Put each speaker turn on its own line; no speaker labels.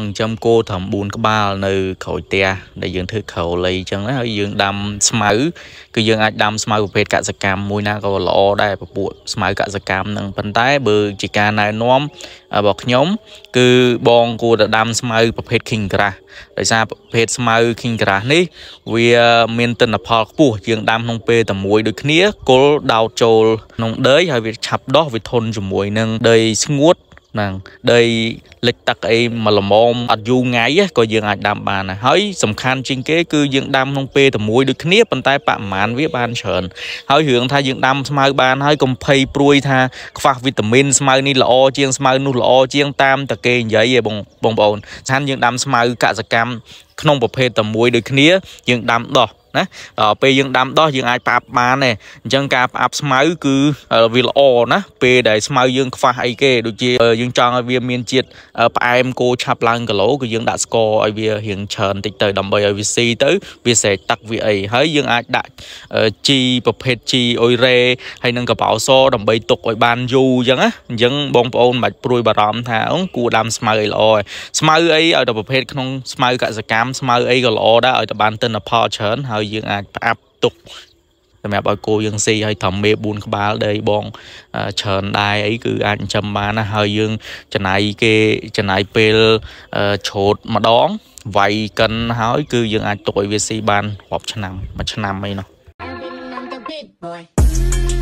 អញ្ចឹមគោត្រឹម4ក្បាលនៅក្រោយផ្ទះដែលយើងធ្វើក្រោលីអញ្ចឹងណាហើយយើងដាំស្មៅគឺយើងអាចដាំស្មៅប្រភេទកសកម្មមួយណាក៏ល្អដែរពពួកស្មៅកសកម្មនឹងប៉ុន្តែបើជាការណែនាំរបស់ខ្ញុំ គឺបងគួរតែដាំស្មៅប្រភេទ King Grass ដោយសារប្រភេទស្មៅ King Grass នេះ វាមានទិន្នផលខ្ពស់យើងដាំក្នុងពេលតែមួយដូចគ្នាគល់ដោតចូលក្នុងដីហើយវាឆាប់ដុះវាធន់ជាមួយនឹងដីស្ងួតហ្នឹងដីលិចទឹកអីមកល្មមអត់យូរថ្ងៃក៏យើងអាចដាំបានដែរហើយសំខាន់ជាងគេគឺយើងដាំក្នុងពេលតែមួយដូចគ្នាប៉ុន្តែបរិមាណវាបានច្រើនហើយរឿងថាយើងដាំស្មៅបានហើយកុំភ័យព្រួយថាខ្វះវីតាមីនស្មៅនេះល្អជាងស្មៅនោះល្អជាងតាមតែគេនិយាយឯងបងបងប្អូនស្ថានយើងដាំស្មៅកសកម្មក្នុងប្រភេទតែមួយដូចគ្នាយើងដាំដោះណាដល់ពេលយើងដាំដោះយើងអាចផ្អាប់បានដែរអញ្ចឹងការផ្អាប់ស្មៅគឺវាល្អណាពេលដែលស្មៅយើងខ្វះអីគេដូចជាយើងចង់ឲ្យវាមានជាតិផ្អែមគោឆាប់ឡើងគីឡូគឺយើងដាក់ស្ករឲ្យវារៀងច្រើនតិចទៅដើម្បីឲ្យវាស៊ីទៅវាស្រែកទឹកវាអីហើយយើងអាចដាក់ជីប្រភេទជីអុយរ៉េហើយនិងកបោសដើម្បីទុកឲ្យបានយូរអញ្ចឹងណាអញ្ចឹងបងប្អូនមិនបាច់ព្រួយបារម្ភថាអូគួរដាំស្មៅឲ្យល្អឯងស្មៅអីឲ្យតែប្រភេទក្នុងស្មៅកសកម្មស្មៅអីក៏ល្អដែរឲ្យតែបានទិន្នផលច្រើនហើយហើយយើងអាចផ្អាប់ទុកសម្រាប់ឲ្យគោយើងស៊ីហើយត្រឹមមេ4ក្បាលដីបងច្រើនដែរអីគឺអាចចិញ្ចឹមបានណាហើយយើងចំណាយគេចំណាយពេលច្រូតម្ដងវាយកិនហើយ គឺយើងអាចទុកឲ្យវាស៊ីបានរាប់ឆ្នាំមួយ
ឆ្នាំអីនោះ